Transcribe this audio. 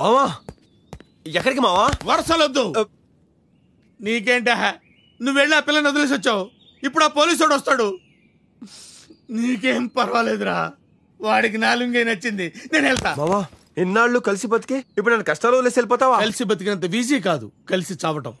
మావా ఎక్కడికి మావా వరసలొద్దు నీకేంటా నువ్వు వెళ్ళి ఆ పిల్లని వదిలేసి వచ్చావు ఇప్పుడు ఆ పోలీసుడు వస్తాడు నీకేం పర్వాలేదురా వాడికి నాలుగే నచ్చింది నేను వెళ్తా మావా ఎన్నాళ్ళు కలిసి బతికే ఇప్పుడు నన్ను కష్టాలు వదిలేసి వెళ్ళిపోతావా కలిసి బతికినంత బిజీ కాదు కలిసి చావటం